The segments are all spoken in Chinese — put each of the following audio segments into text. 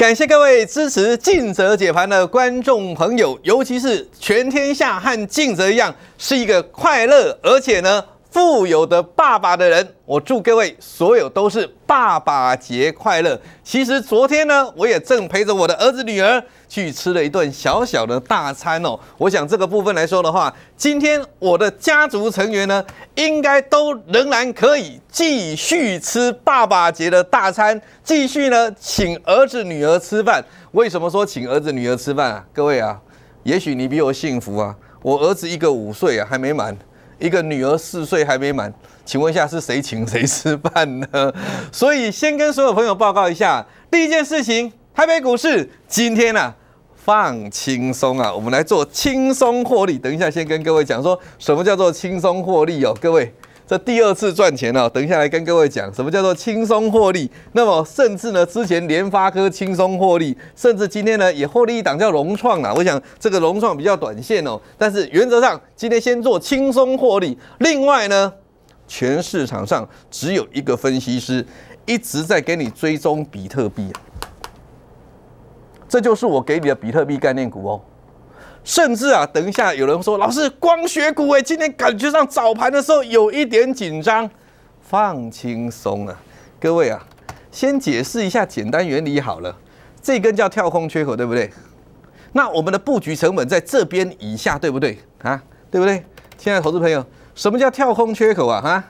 感谢各位支持《尽责解盘》的观众朋友，尤其是全天下和尽责一样，是一个快乐，而且呢。富有的爸爸的人，我祝各位所有都是爸爸节快乐。其实昨天呢，我也正陪着我的儿子女儿去吃了一顿小小的大餐哦。我想这个部分来说的话，今天我的家族成员呢，应该都仍然可以继续吃爸爸节的大餐，继续呢请儿子女儿吃饭。为什么说请儿子女儿吃饭啊？各位啊，也许你比我幸福啊，我儿子一个五岁啊，还没满。一个女儿四岁还没满，请问一下是谁请谁吃饭呢？所以先跟所有朋友报告一下，第一件事情，台北股市今天呢放轻松啊，我们来做轻松获利。等一下先跟各位讲说，什么叫做轻松获利哦，各位。这第二次赚钱了，等一下来跟各位讲什么叫做轻松获利。那么甚至呢，之前联发科轻松获利，甚至今天呢也获利一档叫融创了。我想这个融创比较短线哦，但是原则上今天先做轻松获利。另外呢，全市场上只有一个分析师一直在给你追踪比特币，这就是我给你的比特币概念股哦。甚至啊，等一下有人说，老师，光学股哎，今天感觉上早盘的时候有一点紧张，放轻松啊，各位啊，先解释一下简单原理好了，这根叫跳空缺口，对不对？那我们的布局成本在这边以下，对不对啊？对不对？亲爱的投资朋友，什么叫跳空缺口啊？哈，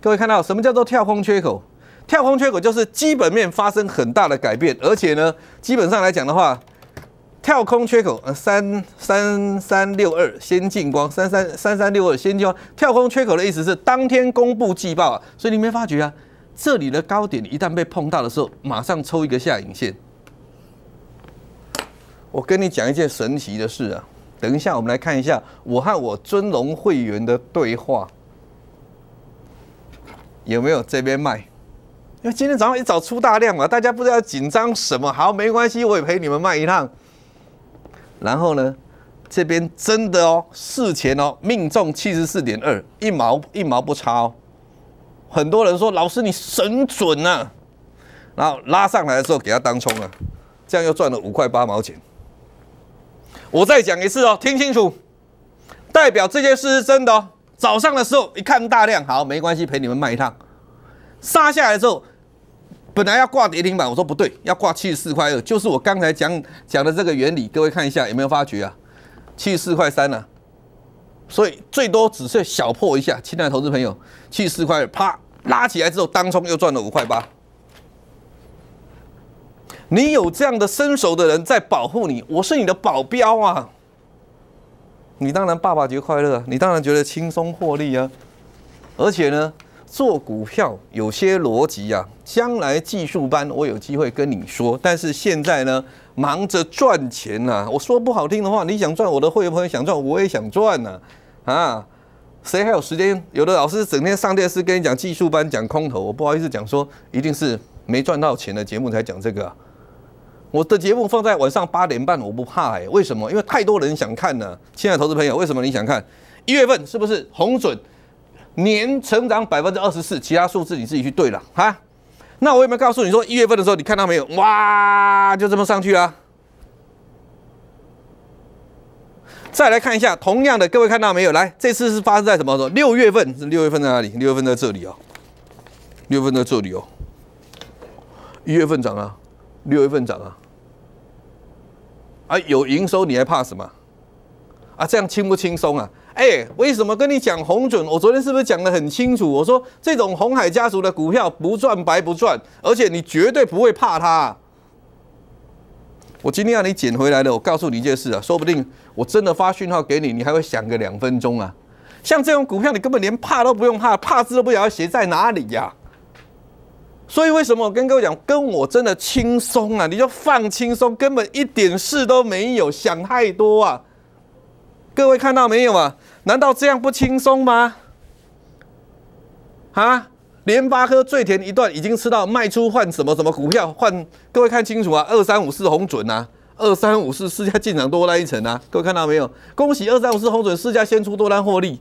各位看到什么叫做跳空缺口？跳空缺口就是基本面发生很大的改变，而且呢，基本上来讲的话。跳空缺口，三三三六二先进光，三三三三六二先进光。跳空缺口的意思是当天公布季报啊，所以你没发觉啊？这里的高点一旦被碰到的时候，马上抽一个下影线。我跟你讲一件神奇的事啊，等一下我们来看一下我和我尊龙会员的对话有没有这边卖？因为今天早上一早出大量嘛，大家不知道紧张什么？好，没关系，我也陪你们卖一趟。然后呢，这边真的哦，事前哦，命中七十四点二，一毛一毛不差哦。很多人说老师你神准呐，然后拉上来的时候给他当冲啊，这样又赚了五块八毛钱。我再讲一次哦，听清楚，代表这件事是真的哦。早上的时候一看大量，好没关系，陪你们卖一趟，杀下来之后。本来要挂跌停板，我说不对，要挂七十四块二，就是我刚才讲讲的这个原理，各位看一下有没有发觉啊？七十四块三呢，所以最多只是小破一下。亲爱的投资朋友，七十四块二，啪拉起来之后，当冲又赚了五块八。你有这样的身手的人在保护你，我是你的保镖啊！你当然爸爸节快乐，你当然觉得轻松获利啊，而且呢？做股票有些逻辑啊，将来技术班我有机会跟你说。但是现在呢，忙着赚钱呐。我说不好听的话，你想赚我的会员朋友想赚，我也想赚呐，啊，谁还有时间？有的老师整天上电视跟你讲技术班，讲空头，我不好意思讲说，一定是没赚到钱的节目才讲这个。我的节目放在晚上八点半，我不怕哎，为什么？因为太多人想看呢。亲爱的投资朋友，为什么你想看？一月份是不是红准？年成长百分之二十四，其他数字你自己去对了哈。那我有没有告诉你说，一月份的时候你看到没有？哇，就这么上去啊！再来看一下，同样的，各位看到没有？来，这次是发生在什么时候？六月份是六月份在哪里？六月份在这里哦，六月份在这里哦。一月份涨啊，六月份涨啊，啊，有营收你还怕什么？啊，这样轻不轻松啊？哎，为什么跟你讲红准？我昨天是不是讲的很清楚？我说这种红海家族的股票不赚白不赚，而且你绝对不会怕它。我今天让你捡回来的，我告诉你一件事啊，说不定我真的发讯号给你，你还会想个两分钟啊。像这种股票，你根本连怕都不用怕，怕字都不想要写在哪里呀。所以为什么我跟各位讲，跟我真的轻松啊，你就放轻松，根本一点事都没有，想太多啊。各位看到没有啊？难道这样不轻松吗？啊，联发科最甜一段已经吃到卖出换什么什么股票换？各位看清楚啊，二三五四红准啊，二三五四市价进场多单一层啊，各位看到没有？恭喜二三五四红准市价先出多单获利。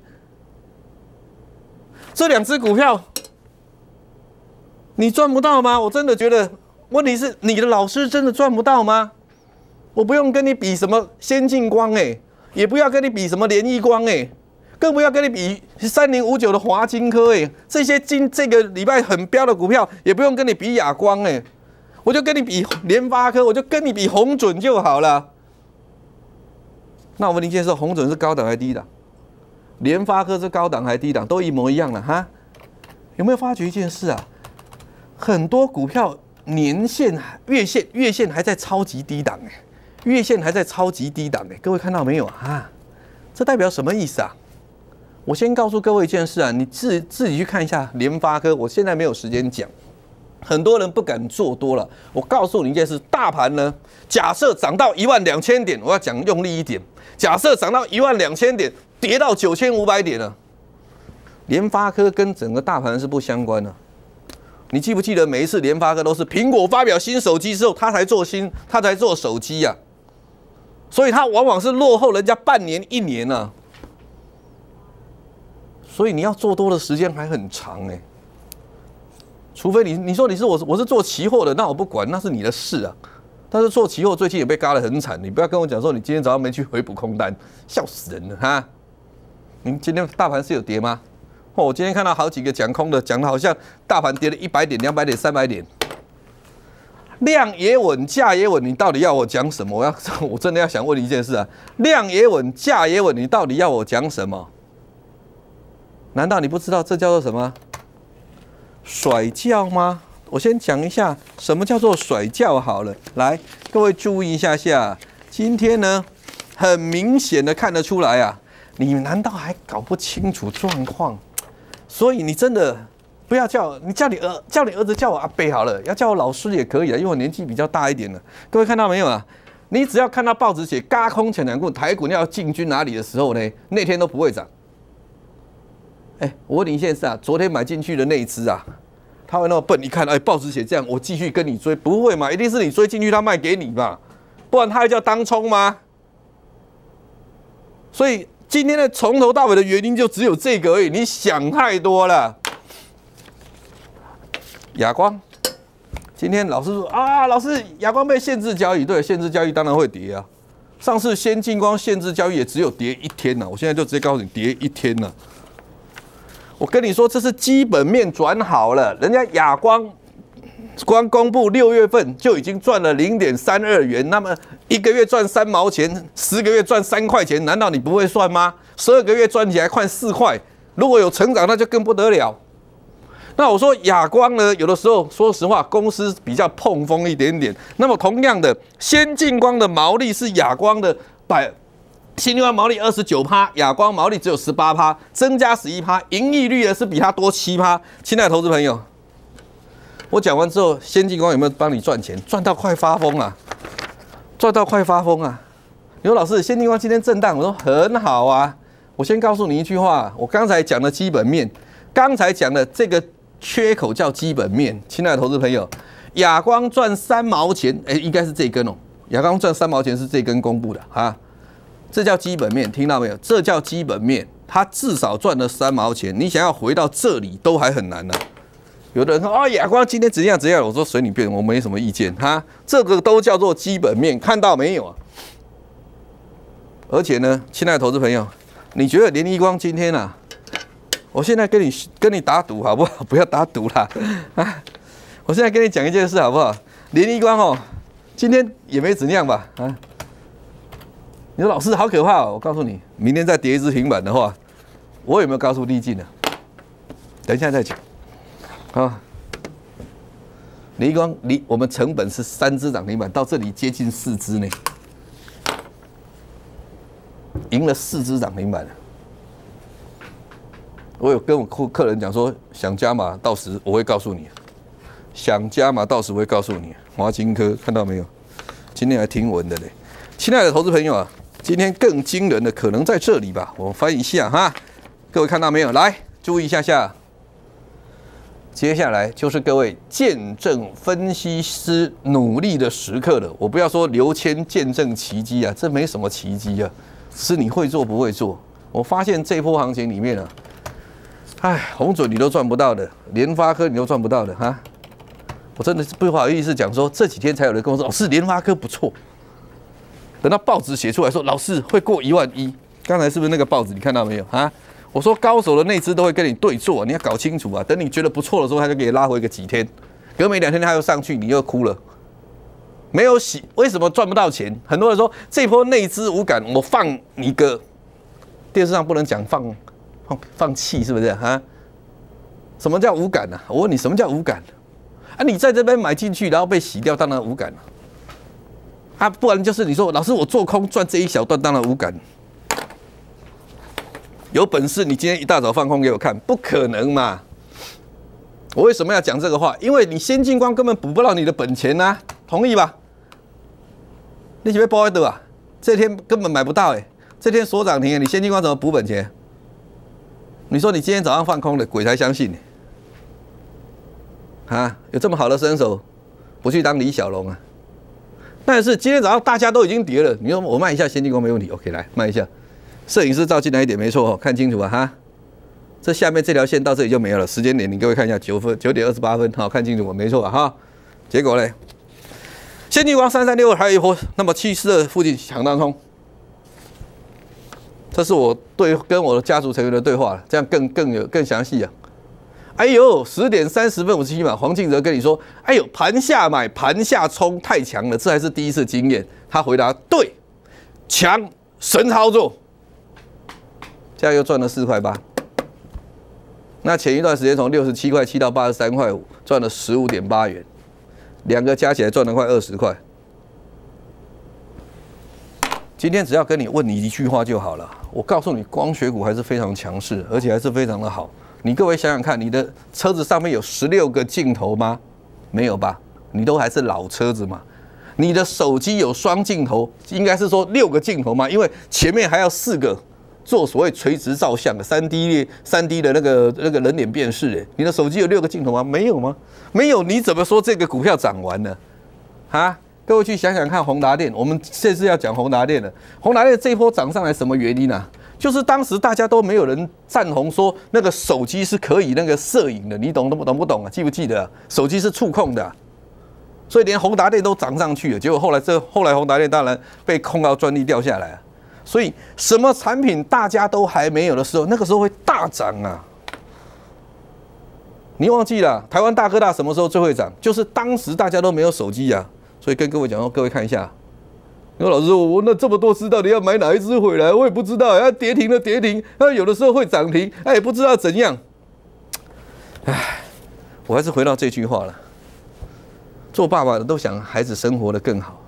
这两只股票你赚不到吗？我真的觉得问题是你的老师真的赚不到吗？我不用跟你比什么先进光哎。也不要跟你比什么联易光哎，更不要跟你比三零五九的华金科哎，这些今这个礼拜很标的股票也不用跟你比亚光哎，我就跟你比联发科，我就跟你比红准就好了。那我问你，一件事，红准是高档还是低档？联发科是高档还是低档？都一模一样了哈。有没有发觉一件事啊？很多股票年限、月线、月线还在超级低档哎。月线还在超级低档哎，各位看到没有啊？这代表什么意思啊？我先告诉各位一件事啊，你自自己去看一下联发科。我现在没有时间讲，很多人不敢做多了。我告诉你一件事，大盘呢，假设涨到一万两千点，我要讲用力一点。假设涨到一万两千点，跌到九千五百点呢，联发科跟整个大盘是不相关的。你记不记得每一次联发科都是苹果发表新手机之后，他才做新，他才做手机呀？所以它往往是落后人家半年一年呢，所以你要做多的时间还很长哎。除非你你说你是我我是做期货的，那我不管，那是你的事啊。但是做期货最近也被割的很惨，你不要跟我讲说你今天早上没去回补空单，笑死人了哈。您今天大盘是有跌吗？我今天看到好几个讲空的，讲的好像大盘跌了一百点、两百点、三百点。量也稳，价也稳，你到底要我讲什么？我要，我真的要想问你一件事啊！量也稳，价也稳，你到底要我讲什么？难道你不知道这叫做什么甩轿吗？我先讲一下什么叫做甩轿好了。来，各位注意一下下，今天呢，很明显的看得出来啊，你难道还搞不清楚状况？所以你真的。不要叫你叫你儿叫你儿子叫我阿伯好了，要叫我老师也可以啊，因为我年纪比较大一点了。各位看到没有啊？你只要看到报纸写“嘎空抢两股台股”，要进军哪里的时候呢？那天都不会涨。哎，我问一件事啊，昨天买进去的那一支啊，他会那么笨？你看，哎，报纸写这样，我继续跟你追，不会嘛？一定是你追进去，他卖给你嘛？不然他还叫当冲吗？所以今天的从头到尾的原因就只有这个而已，你想太多了。哑光，今天老师说啊，老师，哑光被限制交易，对，限制交易当然会跌啊。上次先进光限制交易也只有跌一天呢，我现在就直接告诉你，跌一天呢。我跟你说，这是基本面转好了，人家哑光光公布六月份就已经赚了零点三二元，那么一个月赚三毛钱，十个月赚三块钱，难道你不会算吗？十二个月赚起来快四块，如果有成长，那就更不得了。那我说亚光呢？有的时候说实话，公司比较碰风一点点。那么同样的，先进光的毛利是亚光的百，先进光毛利二十九趴，亚光毛利只有十八趴，增加十一趴，盈利率也是比它多七趴。亲爱的投资朋友，我讲完之后，先进光有没有帮你赚钱？赚到快发疯啊！赚到快发疯啊！你说老师，先进光今天震荡，我说很好啊。我先告诉你一句话，我刚才讲的基本面，刚才讲的这个。缺口叫基本面，亲爱的投资朋友，亚光赚三毛钱，哎，应该是这根哦。亚光赚三毛钱是这根公布的啊，这叫基本面，听到没有？这叫基本面，它至少赚了三毛钱，你想要回到这里都还很难呢。有的人说啊，亚光今天怎样怎样，我说随你便，我没什么意见。哈，这个都叫做基本面，看到没有啊？而且呢，亲爱的投资朋友，你觉得林一光今天呢？我现在跟你跟你打赌好不好？不要打赌了啊！我现在跟你讲一件事好不好？林一光哦，今天也没怎样吧啊？你说老师好可怕哦！我告诉你，明天再叠一支平板的话，我有没有告速递进呢？等一下再讲啊！林一光，你我们成本是三只涨停板，到这里接近四只呢，赢了四只涨停板了。我有跟我客客人讲说，想加码，到时我会告诉你。想加码，到时我会告诉你。华金科，看到没有？今天还挺稳的嘞。亲爱的投资朋友啊，今天更惊人的可能在这里吧。我翻一下哈，各位看到没有？来，注意一下下。接下来就是各位见证分析师努力的时刻了。我不要说刘谦见证奇迹啊，这没什么奇迹啊，是你会做不会做。我发现这波行情里面啊。哎，红准你都赚不到的，联发科你都赚不到的哈。我真的是不好意思讲说，这几天才有人跟我说，老师联发科不错。等到报纸写出来说，老师会过一万一，刚才是不是那个报纸你看到没有啊？我说高手的内资都会跟你对坐，你要搞清楚啊。等你觉得不错的时候，他就给你拉回个几天，隔没两天他又上去，你又哭了。没有洗，为什么赚不到钱？很多人说这波内资无感，我放你个电视上不能讲放。放放弃是不是哈？什么叫无感呢？我问你什么叫无感？啊，你在这边买进去，然后被洗掉，当然无感了。啊，不然就是你说老师，我做空赚这一小段，当然无感。有本事你今天一大早放空给我看，不可能嘛？我为什么要讲这个话？因为你先进光根本补不到你的本钱呐，同意吧？你几倍包一得啊？这天根本买不到哎，这天所涨停，你先进光怎么补本钱？你说你今天早上放空的，鬼才相信！啊，有这么好的身手，不去当李小龙啊？但是今天早上大家都已经跌了，你说我卖一下先进光没问题？OK，来卖一下。摄影师照进来一点，没错哦，看清楚吧哈。这下面这条线到这里就没有了，时间点，你各位看一下九分九点二十八分，好，看清楚我没错啊哈。结果呢，先进光三三六还有一波，那么七四附近抢当冲。这是我对跟我的家族成员的对话这样更更有更详细啊！哎呦，十点三十分五十七秒，黄敬哲跟你说，哎呦盘下买盘下冲太强了，这还是第一次经验。他回答对，强神操作，现在又赚了四块八。那前一段时间从六十七块七到八十三块五，赚了十五点八元，两个加起来赚了快二十块。今天只要跟你问你一句话就好了。我告诉你，光学股还是非常强势，而且还是非常的好。你各位想想看，你的车子上面有十六个镜头吗？没有吧？你都还是老车子嘛？你的手机有双镜头，应该是说六个镜头吗？因为前面还要四个做所谓垂直照相的三 D 三 D 的那个那个人脸辨识。哎，你的手机有六个镜头吗？没有吗？没有，你怎么说这个股票涨完呢？啊？各位去想想看，宏达电，我们这次要讲宏达电了。宏达电这一波涨上来，什么原因呢？就是当时大家都没有人赞同说那个手机是可以那个摄影的，你懂懂不懂？懂不懂啊？记不记得？手机是触控的，所以连宏达电都涨上去了。结果后来这后来宏达电当然被控到专利掉下来，所以什么产品大家都还没有的时候，那个时候会大涨啊！你忘记了台湾大哥大什么时候最会涨？就是当时大家都没有手机呀。所以跟各位讲，各位看一下。那老师，我那这么多只，到底要买哪一只回来？我也不知道，要跌停的跌停，那有的时候会涨停，哎，不知道怎样。哎，我还是回到这句话了。做爸爸的都想孩子生活的更好。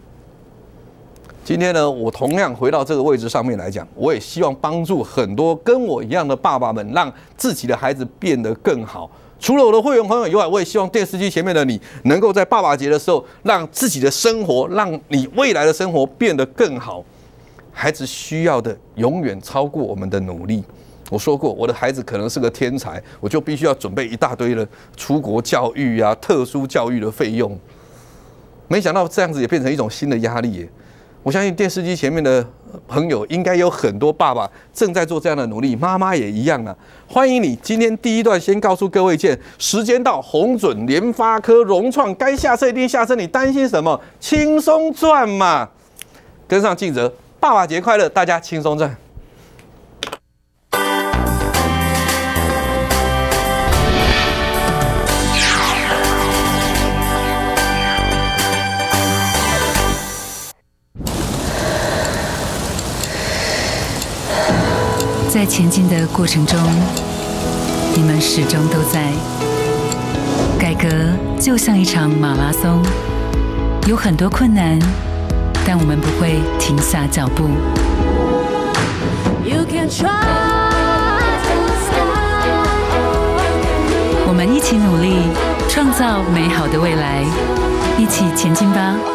今天呢，我同样回到这个位置上面来讲，我也希望帮助很多跟我一样的爸爸们，让自己的孩子变得更好。除了我的会员朋友以外，我也希望电视机前面的你，能够在爸爸节的时候，让自己的生活，让你未来的生活变得更好。孩子需要的永远超过我们的努力。我说过，我的孩子可能是个天才，我就必须要准备一大堆的出国教育啊、特殊教育的费用。没想到这样子也变成一种新的压力。我相信电视机前面的。朋友应该有很多，爸爸正在做这样的努力，妈妈也一样呢。欢迎你，今天第一段先告诉各位：见时间到，红准、联发科、融创该下车一定下车。你担心什么？轻松赚嘛，跟上静泽。爸爸节快乐，大家轻松赚。前进的过程中，你们始终都在。改革就像一场马拉松，有很多困难，但我们不会停下脚步。我们一起努力，创造美好的未来，一起前进吧。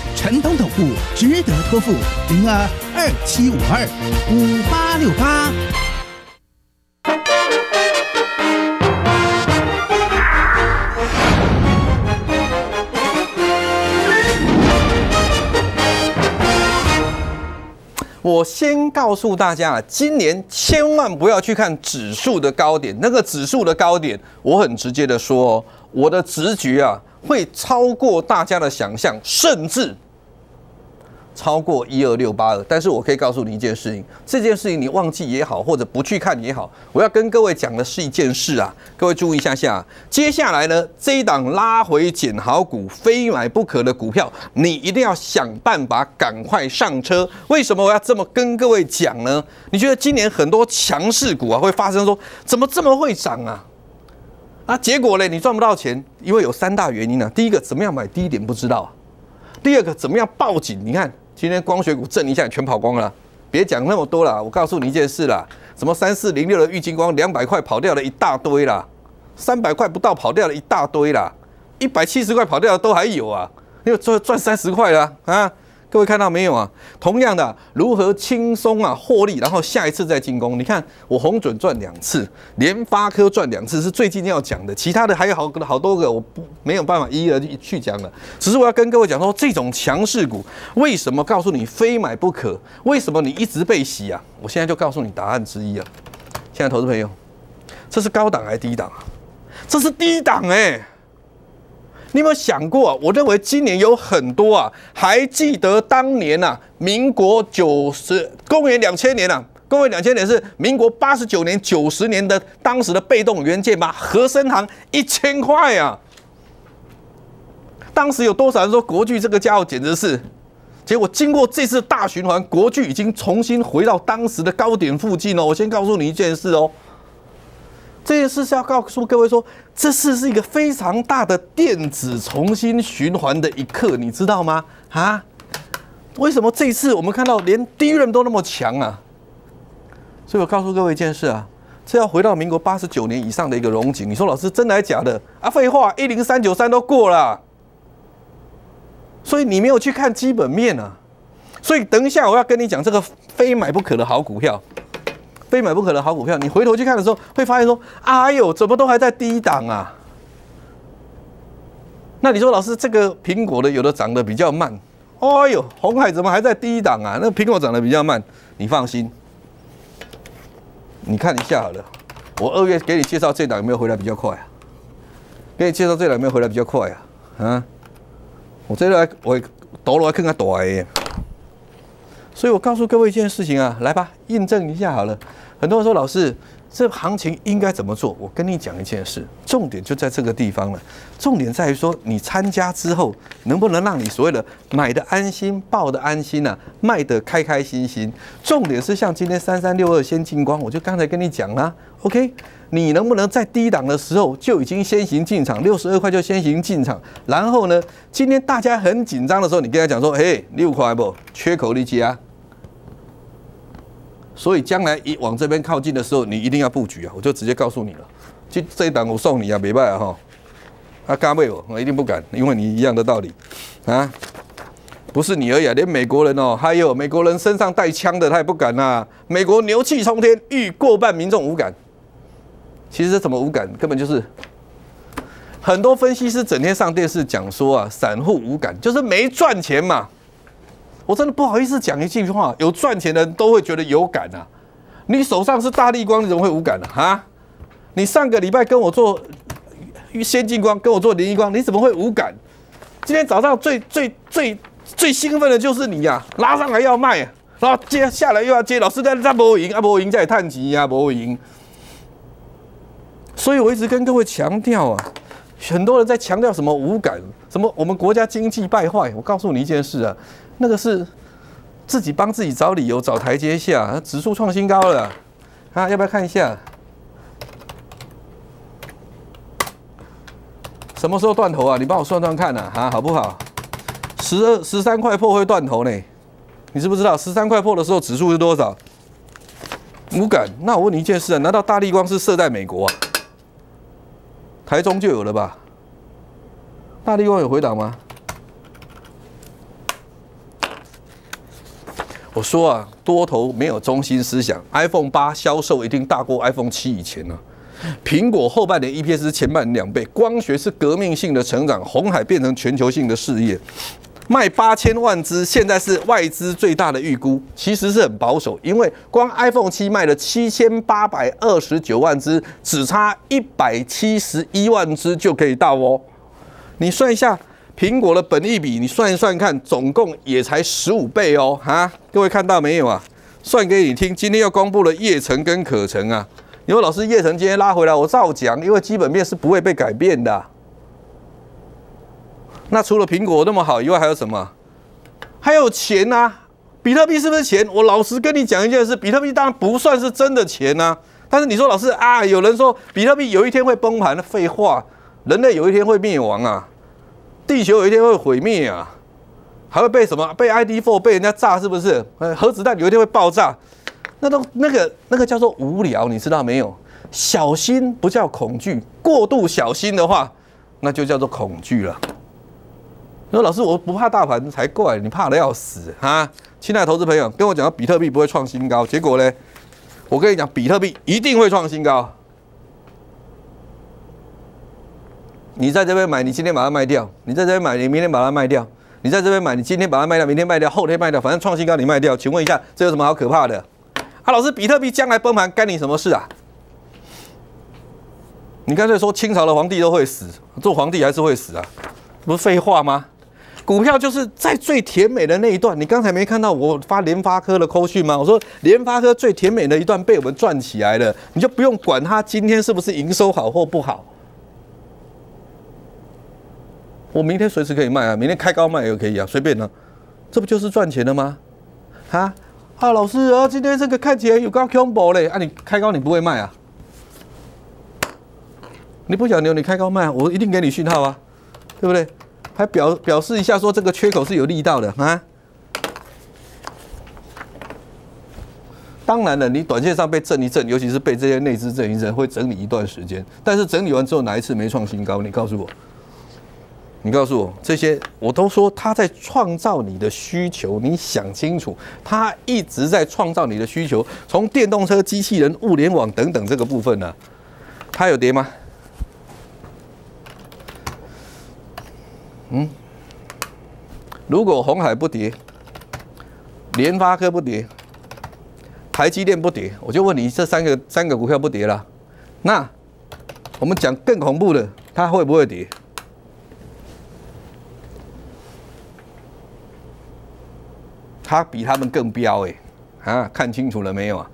城东总部值得托付，零二二七五二五八六八。我先告诉大家今年千万不要去看指数的高点，那个指数的高点，我很直接的说，我的直觉啊，会超过大家的想象，甚至。超过一二六八二，但是我可以告诉你一件事情，这件事情你忘记也好，或者不去看也好，我要跟各位讲的是一件事啊，各位注意一下下，接下来呢，这一档拉回减好股，非买不可的股票，你一定要想办法赶快上车。为什么我要这么跟各位讲呢？你觉得今年很多强势股啊，会发生说怎么这么会涨啊？啊，结果嘞，你赚不到钱，因为有三大原因呢。第一个，怎么样买低点不知道啊；第二个，怎么样报警？你看。今天光学股震一下全跑光了，别讲那么多了。我告诉你一件事了，什么三四零六的玉金光两百块跑掉了一大堆了，三百块不到跑掉了一大堆了，一百七十块跑掉的都还有啊，又赚赚三十块了啊。各位看到没有啊？同样的，如何轻松啊获利，然后下一次再进攻？你看我红准赚两次，联发科赚两次是最近要讲的，其他的还有好好多个，我不没有办法一一去去讲了。只是我要跟各位讲说，这种强势股为什么告诉你非买不可？为什么你一直被洗啊？我现在就告诉你答案之一啊！现在投资朋友，这是高档还是低档啊？这是低档哎。你有没有想过？我认为今年有很多啊，还记得当年啊，民国九十，公元两千年啊，公元两千年是民国八十九年、九十年的当时的被动元件嘛？和生行一千块啊！当时有多少人说国剧这个家伙简直是？结果经过这次大循环，国剧已经重新回到当时的高点附近了。我先告诉你一件事哦。这件事是要告诉各位说，这次是一个非常大的电子重新循环的一刻，你知道吗？啊？为什么这次我们看到连第一任都那么强啊？所以我告诉各位一件事啊，这要回到民国八十九年以上的一个荣景。你说老师真的还假的啊？废话，一零三九三都过了，所以你没有去看基本面啊。所以等一下我要跟你讲这个非买不可的好股票。非买不可的好股票，你回头去看的时候，会发现说：“哎呦，怎么都还在低档啊？”那你说，老师，这个苹果的有的涨得比较慢，哎呦，红海怎么还在低档啊？那苹果涨得比较慢，你放心，你看一下好了，我二月给你介绍这档有没有回来比较快啊？给你介绍这档有没有回来比较快啊？啊，我再来，我倒落看看大耶。所以，我告诉各位一件事情啊，来吧，印证一下好了。很多人说，老师。这行情应该怎么做？我跟你讲一件事，重点就在这个地方了。重点在于说，你参加之后能不能让你所谓的买的安心，报的安心啊，卖的开开心心。重点是像今天三三六二先进光，我就刚才跟你讲了，OK？你能不能在低档的时候就已经先行进场，六十二块就先行进场？然后呢，今天大家很紧张的时候，你跟他讲说，嘿，六块不缺口利即啊。所以将来一往这边靠近的时候，你一定要布局啊！我就直接告诉你了，就这一档我送你啊，别卖法哈。啊，敢背我，我一定不敢，因为你一样的道理啊，不是你而已啊，连美国人哦，还有美国人身上带枪的，他也不敢呐。美国牛气冲天，逾过半民众无感。其实怎么无感，根本就是很多分析师整天上电视讲说啊，散户无感就是没赚钱嘛。我真的不好意思讲一句话，有赚钱的人都会觉得有感啊！你手上是大力光，你怎么会无感呢？啊！你上个礼拜跟我做先进光，跟我做灵异光，你怎么会无感？今天早上最最最最兴奋的就是你呀！拉上来要卖，然后接下来又要接老师在在博盈啊，博盈在探底啊，博盈。所以我一直跟各位强调啊，很多人在强调什么无感，什么我们国家经济败坏。我告诉你一件事啊。那个是自己帮自己找理由、找台阶下，指数创新高了啊！要不要看一下？什么时候断头啊？你帮我算算看呐，啊，好不好？十二、十三块破会断头呢？你知不知道十三块破的时候指数是多少？无感。那我问你一件事啊，难道大力光是设在美国啊？台中就有了吧？大力光有回答吗？我说啊，多头没有中心思想。iPhone 八销售一定大过 iPhone 七以前啊。苹果后半年 EPS 前半年两倍，光学是革命性的成长，红海变成全球性的事业，卖八千万只，现在是外资最大的预估，其实是很保守，因为光 iPhone 七卖了七千八百二十九万只，只差一百七十一万只就可以到哦。你算一下。苹果的本益比，你算一算看，总共也才十五倍哦，哈，各位看到没有啊？算给你听，今天要公布了叶城跟可成啊。你说老师叶城今天拉回来，我照讲，因为基本面是不会被改变的。那除了苹果那么好以外，还有什么？还有钱呐？比特币是不是钱？我老实跟你讲一件事，比特币当然不算是真的钱呐。但是你说老师啊，有人说比特币有一天会崩盘的，废话，人类有一天会灭亡啊。地球有一天会毁灭啊，还会被什么被 ID4 被人家炸是不是？呃，核子弹有一天会爆炸，那都那个那个叫做无聊，你知道没有？小心不叫恐惧，过度小心的话，那就叫做恐惧了。那说老师我不怕大盘才怪，你怕的要死啊！亲爱的投资朋友，跟我讲比特币不会创新高，结果呢？我跟你讲，比特币一定会创新高。你在这边买，你今天把它卖掉；你在这边买，你明天把它卖掉；你在这边买，你今天把它卖掉，明天卖掉，后天卖掉，反正创新高你卖掉。请问一下，这有什么好可怕的？啊，老师，比特币将来崩盘，干你什么事啊？你干脆说清朝的皇帝都会死，做皇帝还是会死啊？不废话吗？股票就是在最甜美的那一段，你刚才没看到我发联发科的扣讯吗？我说联发科最甜美的一段被我们赚起来了，你就不用管它今天是不是营收好或不好。我明天随时可以卖啊，明天开高卖也可以啊，随便呢，这不就是赚钱的吗？啊啊，老师啊，今天这个看起来有高 combo 嘞啊，你开高你不会卖啊？你不想留，你开高卖，我一定给你讯号啊，对不对？还表表示一下说这个缺口是有力道的啊。当然了，你短线上被震一震，尤其是被这些内资震一震，会整理一段时间。但是整理完之后哪一次没创新高？你告诉我。你告诉我这些，我都说他在创造你的需求。你想清楚，他一直在创造你的需求。从电动车、机器人、物联网等等这个部分呢，它有跌吗？嗯，如果红海不跌，联发科不跌，台积电不跌，我就问你这三个三个股票不跌了，那我们讲更恐怖的，它会不会跌？他比他们更彪哎，啊，看清楚了没有啊？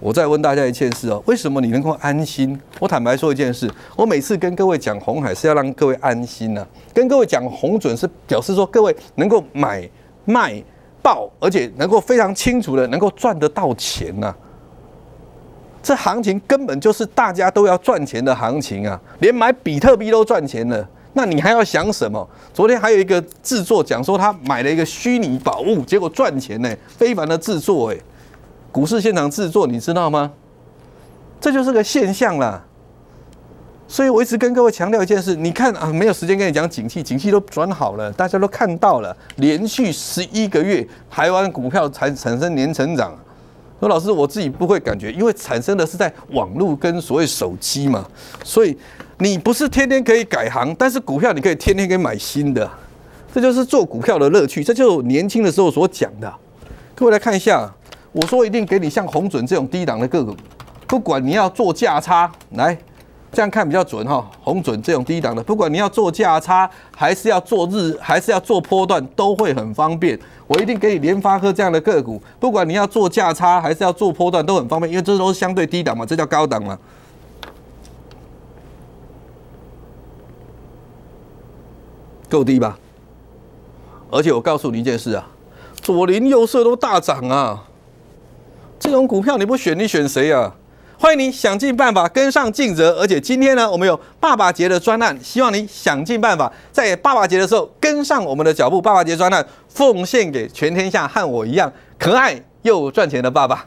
我再问大家一件事哦，为什么你能够安心？我坦白说一件事，我每次跟各位讲红海是要让各位安心呢，跟各位讲红准是表示说各位能够买卖爆，而且能够非常清楚的能够赚得到钱呢。这行情根本就是大家都要赚钱的行情啊，连买比特币都赚钱了。那你还要想什么？昨天还有一个制作讲说他买了一个虚拟宝物，结果赚钱呢，非凡的制作哎，股市现场制作，你知道吗？这就是个现象啦。所以我一直跟各位强调一件事，你看啊，没有时间跟你讲景气，景气都转好了，大家都看到了，连续十一个月台湾股票才产生年成长。说老师，我自己不会感觉，因为产生的是在网络跟所谓手机嘛，所以。你不是天天可以改行，但是股票你可以天天可以买新的，这就是做股票的乐趣。这就是年轻的时候所讲的。各位来看一下，我说一定给你像红准这种低档的个股，不管你要做价差，来这样看比较准哈。红准这种低档的，不管你要做价差，还是要做日，还是要做波段，都会很方便。我一定给你联发科这样的个股，不管你要做价差，还是要做波段，都很方便，因为这都是相对低档嘛，这叫高档嘛。够低吧，而且我告诉你一件事啊，左邻右舍都大涨啊，这种股票你不选你选谁啊？欢迎你想尽办法跟上净值，而且今天呢，我们有爸爸节的专案，希望你想尽办法在爸爸节的时候跟上我们的脚步。爸爸节专案奉献给全天下和我一样可爱又赚钱的爸爸。